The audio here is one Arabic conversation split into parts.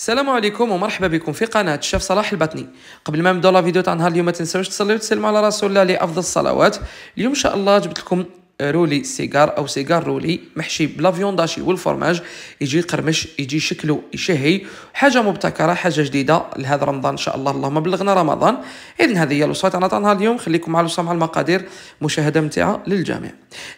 السلام عليكم ومرحبا بكم في قناة الشيف صلاح البطني قبل ما نبداو لا فيديو تاع نهار اليوم ما تنساوش تصليو وتسلموا على رسول الله لافضل الصلوات اليوم ان شاء الله جبت لكم رولي سيجار او سيجار رولي محشي بلا داشي والفرماج يجي قرمش يجي شكله يشهي حاجه مبتكره حاجه جديده لهذا رمضان ان شاء الله اللهم بلغنا رمضان اذا هذه هي الوصفه تاعنا تاع نهار اليوم خليكم مع الوصفه مع المقادير مشاهده ممتعه للجميع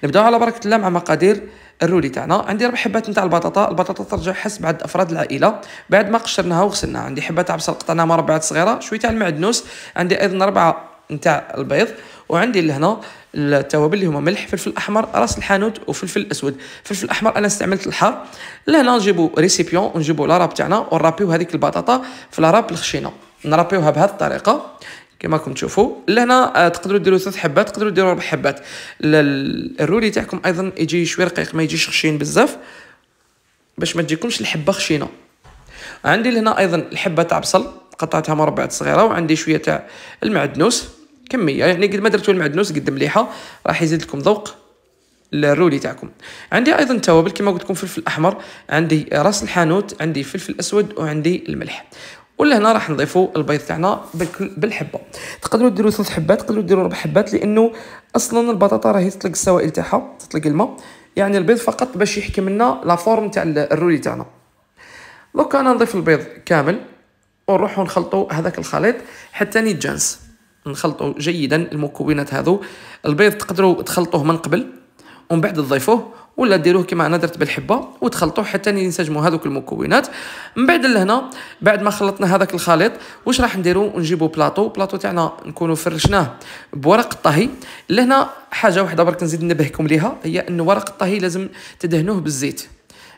نبداو على بركه الله مع مقادير الرولي تاعنا عندي ربع حبات نتاع البطاطا البطاطا ترجع حسب عدد افراد العائله بعد ما قشرناها وغسلناها عندي حبه تاع بصل قطعناها مربعات صغيره شويه تاع المعدنوس عندي ايضا ربعه نتاع البيض وعندي لهنا التوابل اللي هما ملح فلفل احمر راس الحانوت وفلفل اسود فلفل احمر انا استعملت الحار لهنا نجيبو ريسيبيون ونجيبو لاراب تاعنا ونرابيو هذيك البطاطا في لاراب الخشينه نرابيوها بهذه الطريقه كما راكم تشوفوا لهنا آه، تقدروا ديروا ثلاث حبات تقدروا ديروا اربع حبات الرولي تاعكم ايضا يجي شويه رقيق ما يجيش خشين بزاف باش ما تجيكمش الحبه خشينه عندي لهنا ايضا الحبه تاع بصل قطعتها مربعات صغيره وعندي شويه تاع المعدنوس كميه يعني قد ما درتوا المعدنوس قد مليحه راح يزيد لكم ذوق الرولي تاعكم عندي ايضا توابل كما قلت لكم فلفل احمر عندي راس الحانوت عندي فلفل اسود وعندي الملح ولهنا راح نضيفوا البيض تاعنا بالحبه تقدروا ديروا ثلاث حبات تقدروا ديروا اربع حبات لانه اصلا البطاطا راهي تطلق السوائل تاعها تطلق الماء يعني البيض فقط باش يحكي لنا لا فورم تاع الرولي تاعنا دوك انا نضيف البيض كامل ونروحوا نخلطوا هذاك الخليط حتى يتجانس نخلطوا جيدا المكونات هذو البيض تقدروا تخلطوه من قبل ومن بعد تضيفوه ولا ديروه كما انا درت بالحبه وتخلطوه حتى ينسجموا هذوك المكونات من بعد لهنا بعد ما خلطنا هذاك الخليط واش راح نديرو نجيبو بلاطو بلاطو تاعنا نكونوا فرشناه بورق الطهي لهنا حاجه واحده برك نزيد نبهكم ليها هي ان ورق الطهي لازم تدهنوه بالزيت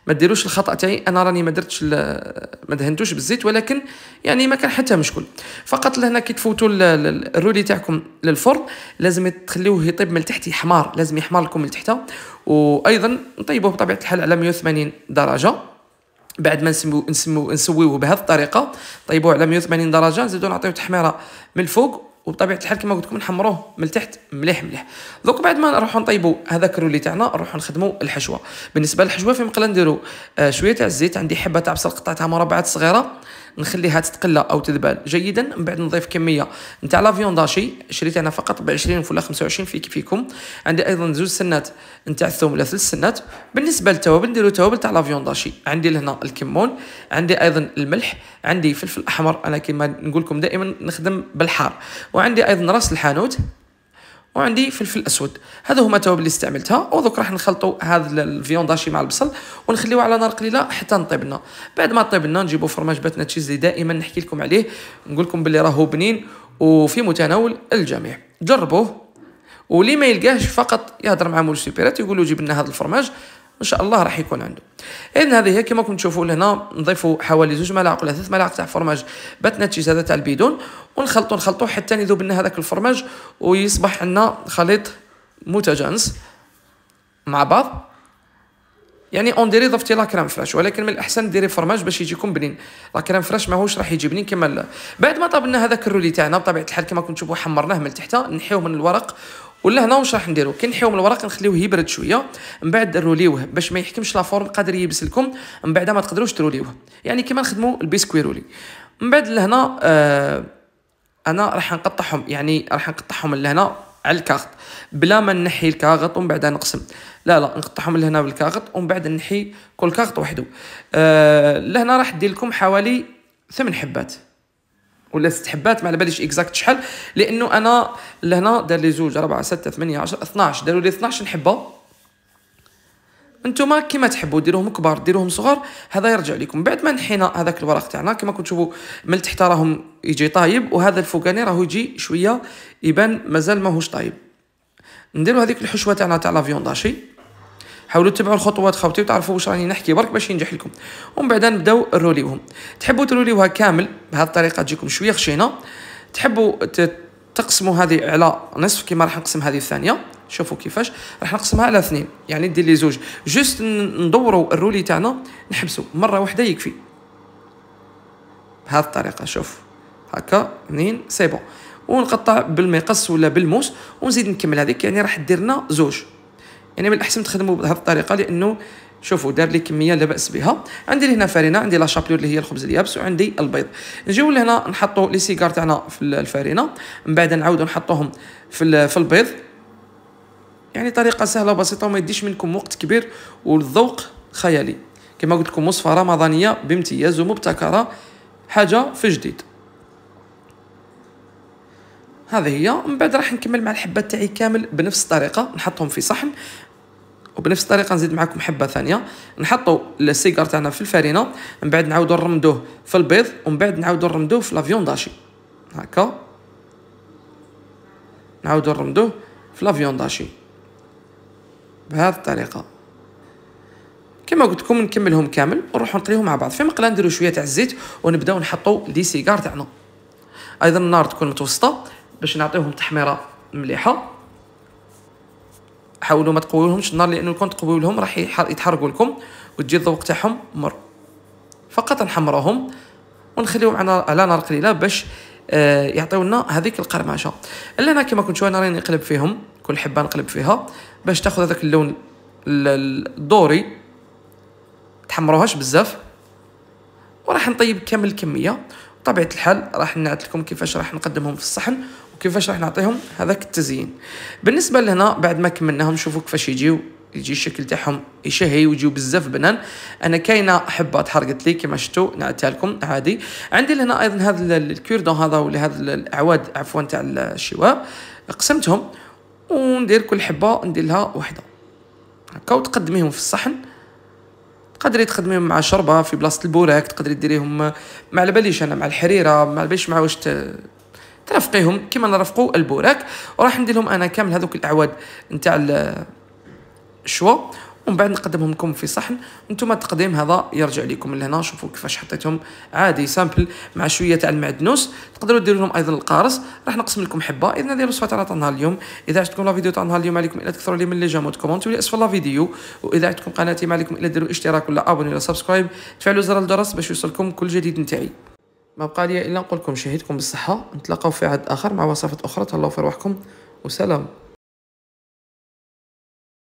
ما ديروش الخطا تاعي انا راني ما درتش ما دهنتوش بالزيت ولكن يعني ما كان حتى مشكل فقط لهنا كي تفوتوا الرولي تاعكم للفرن لازم تخليوه يطيب من تحت يحمار لازم يحمر لكم من تحت وايضا نطيبوه بطبيعه الحال على 180 درجه بعد ما نسمو نسمو نسويوه بهذه الطريقه طيبوه على 180 درجه نزيدو نعطيوه تحميره من الفوق وبطبيعه الحال كما قلت لكم نحمروه من تحت مليح مليح دوك بعد ما نروحو نطيبو هذاك الرولي تاعنا نروحو نخدمو الحشوه بالنسبه للحشوه في مقله نديرو آه شويه تاع الزيت عندي حبه تاع بصل قطعتها مربعات صغيره نخليها تتقلى او تذبل جيدا من بعد نضيف كميه نتاع لا داشي شريت انا فقط ب 20 ولا 25 في كيفكم عندي ايضا زوج سنات نتاع الثوم ولا ثلاث سنات بالنسبه للتوابل نديرو توابل تاع لا داشي عندي لهنا الكمون عندي ايضا الملح عندي فلفل احمر انا كما نقول لكم دائما نخدم بالحار وعندي ايضا راس الحانوت وعندي فلفل اسود هذا هما التوابل اللي استعملتها ودوك راح نخلطوا هذا الفيونداشي مع البصل ونخليوه على نار قليله حتى نطيب لنا بعد ما طيب لنا نجيبوا فرماج باتنا تشيز اللي دائما نحكي لكم عليه نقول لكم باللي راهو بنين وفي متناول الجميع جربوه واللي ما يلقاهش فقط يهضر مع مول سوبيرات يقول له جيب لنا هذا الفرماج ان شاء الله راح يكون عنده اذا هذه هي كما كنتم تشوفوا هنا نضيفوا حوالي زوج ملاعق ولا ثلاث ملاعق تاع فرماج بات ناتج هذا تاع البيدون ونخلطوا نخلطوا حتى يذوب لنا هذاك الفرماج ويصبح عندنا خليط متجانس مع بعض يعني اون ديري ضفتي لا كريم فراش ولكن من الاحسن ديري فرماج باش يجيكم بنين لا كريم فراش ماهوش راح يجي بنين كما بعد ما طابنا هذاك الرولي تاعنا بطبيعه الحال كما كنتم تشوفوا حمرناه من تحت نحيوه من الورق ولا هنا واش راح نديرو كنحيو من الورق نخليوه يبرد شويه من بعد نروليوه باش ما يحكمش لا فورم قادر يبس لكم من بعد ما تقدروش تروليوه يعني كيما نخدموا البيسكوي رولي من بعد لهنا آه انا راح نقطعهم يعني راح نقطعهم لهنا على الكاغط بلا ما نحي الكاغط ومن بعد نقسم لا لا نقطعهم لهنا بالكاغط ومن بعد نحي كل كاغط وحده آه لهنا راح ندير لكم حوالي ثمن حبات ولا ست حبات ما على باليش اكزاكت شحال لانه انا لهنا دار لي زوج 4 6 8 10 12 داروا لي 12 حبه انتم كيما تحبوا ديروهم كبار ديروهم صغار هذا يرجع لكم بعد ما نحينا هذاك الورق تاعنا كما كنتم تشوفوا من تحت راهم يجي طايب وهذا الفوقاني راهو يجي شويه يبان مازال ماهوش طايب نديروا هذيك الحشوه تاعنا تاع لافيون داشي حاولوا تتبعوا الخطوات خاوتي وتعرفوا واش راني نحكي برك باش ينجح لكم ومن بعد نبداو نروليوهم تحبوا تروليوها كامل بهذه الطريقه تجيكم شويه خشينه تحبوا تقسموا هذه على نصف كيما راح نقسم هذه الثانيه شوفوا كيفاش راح نقسمها على اثنين يعني دير لي زوج جوست ندوروا الرولي تاعنا نحبسوا مره واحده يكفي بهذه الطريقه شوف هكا اثنين سي بون ونقطع بالمقص ولا بالموس ونزيد نكمل هذيك يعني راح ديرنا زوج يعني من الاحسن تخدموا بهذه الطريقه لانه شوفوا دار لي كميه لا باس بها عندي لهنا فرينه عندي لا شابلور اللي هي الخبز اليابس وعندي البيض نجيو لهنا نحطوا لي سيجار تاعنا في الفرينه من بعد نعاودوا نحطوهم في في البيض يعني طريقه سهله بسيطه وما يديش منكم وقت كبير والذوق خيالي كما قلت لكم وصفه رمضانيه بامتياز ومبتكره حاجه في جديد هذه هي من بعد راح نكمل مع الحبات تاعي كامل بنفس الطريقه نحطهم في صحن وبنفس الطريقه نزيد معكم حبه ثانيه نحطوا السيجار تاعنا في الفرينه من بعد نعاودوا نرمدوه في البيض ومن بعد نعاودوا نرمدوه في لافيون داشي هكا نعاودوا نرمدوه في لافيون داشي بهذه الطريقه كما قلت لكم نكملهم كامل ونروحوا نقليهم مع بعض في مقله نديروا شويه تاع الزيت ونبداو نحطوا لي سيجار تاعنا ايضا النار تكون متوسطه باش نعطيوهم تحميره مليحه حاولوا ما تقويوهمش النار لانه كون تقويو لهم راح يتحرقوا لكم وتجي الذوق تاعهم مر فقط نحمروهم ونخليهم على نار قليله باش آه يعطيونا هذيك القرمشه اللي انا كما كنت انا راني نقلب فيهم كل حبه نقلب فيها باش تاخذ هذاك اللون الدوري تحمروهاش بزاف وراح نطيب كامل الكميه بطبيعه الحال راح نعطيكم كيفاش راح نقدمهم في الصحن كيفاش راح نعطيهم هذاك التزيين بالنسبه لهنا بعد ما كملناهم شوفوا كيفاش يجيو يجي الشكل تاعهم يشهي ويجيو بزاف بنان انا كاينه حبه تحرقت لي كما شفتوا نعتها لكم عادي عندي لهنا ايضا هذا الكوردون هذا ولا هذا الاعواد عفوا تاع الشواء قسمتهم وندير كل حبه ندير لها وحده هكا وتقدميهم في الصحن تقدري تخدميهم مع شربه في بلاصه البوراك تقدري ديريهم مع على باليش انا مع الحريره مع على باليش مع واش ترافقيهم كما نرافقوا البوراك وراح ندير لهم انا كامل هذوك الاعواد نتاع الشوا ومن بعد نقدمهم لكم في صحن نتوما التقديم هذا يرجع لكم لهنا شوفوا كيفاش حطيتهم عادي سامبل مع شويه تاع المعدنوس تقدروا ديروا لهم ايضا القارص راح نقسم لكم حبه اذا نديروا الصفحه تاع نهار اليوم اذا عجبتكم لا فيديو تاع نهار اليوم عليكم الا تكثروا لي من لي جامو كومونتوا لي اسفل لا فيديو واذا عجبتكم قناتي ما عليكم الا ديروا اشتراك ولا ابوني ولا سبسكرايب تفعلوا زر الجرس باش يوصلكم كل جديد نتاعي ما بقى لي الا نقول لكم شهيدكم بالصحه نتلاقاو في عد اخر مع وصفات اخرى تهلاو في روحكم وسلام